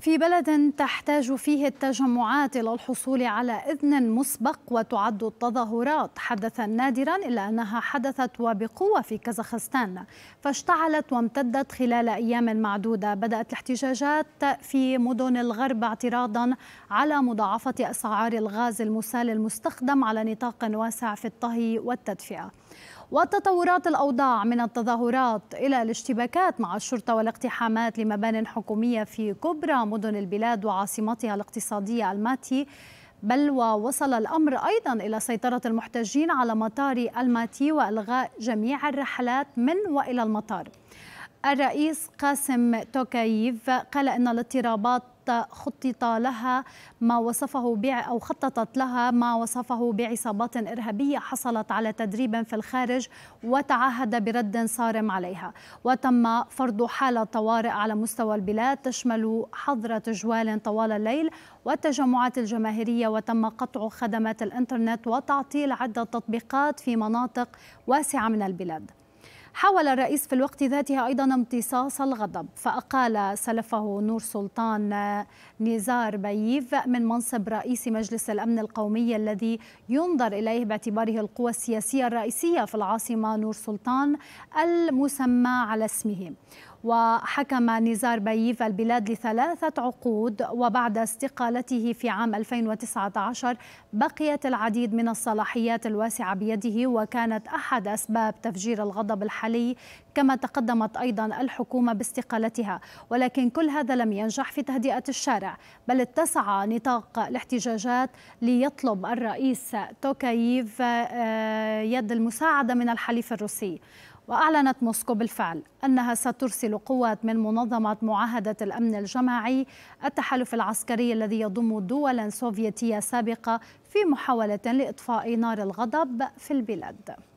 في بلد تحتاج فيه التجمعات الى الحصول على اذن مسبق وتعد التظاهرات حدثا نادرا الا انها حدثت وبقوه في كازاخستان فاشتعلت وامتدت خلال ايام معدوده بدات الاحتجاجات في مدن الغرب اعتراضا على مضاعفه اسعار الغاز المسال المستخدم على نطاق واسع في الطهي والتدفئه وتطورات الأوضاع من التظاهرات إلى الاشتباكات مع الشرطة والاقتحامات لمبان حكومية في كبرى مدن البلاد وعاصمتها الاقتصادية الماتي بل ووصل الأمر أيضا إلى سيطرة المحتجين على مطار الماتي وإلغاء جميع الرحلات من وإلى المطار الرئيس قاسم توكايف قال ان الاضطرابات خطط لها ما وصفه بع او خططت لها ما وصفه بعصابات ارهابيه حصلت على تدريب في الخارج وتعهد برد صارم عليها وتم فرض حاله طوارئ على مستوى البلاد تشمل حظر جوال طوال الليل والتجمعات الجماهيريه وتم قطع خدمات الانترنت وتعطيل عده تطبيقات في مناطق واسعه من البلاد حاول الرئيس في الوقت ذاته أيضا امتصاص الغضب فأقال سلفه نور سلطان نزار بييف من منصب رئيس مجلس الأمن القومي الذي ينظر إليه باعتباره القوى السياسية الرئيسية في العاصمة نور سلطان المسمى على اسمه وحكم نزار بايف البلاد لثلاثة عقود وبعد استقالته في عام 2019 بقيت العديد من الصلاحيات الواسعة بيده وكانت أحد أسباب تفجير الغضب الحالي كما تقدمت أيضا الحكومة باستقالتها ولكن كل هذا لم ينجح في تهدئة الشارع بل اتسع نطاق الاحتجاجات ليطلب الرئيس توكايف آه، يد المساعدة من الحليف الروسي وأعلنت موسكو بالفعل أنها سترسل قوات من منظمة معاهدة الأمن الجماعي التحالف العسكري الذي يضم دولا سوفيتية سابقة في محاولة لإطفاء نار الغضب في البلاد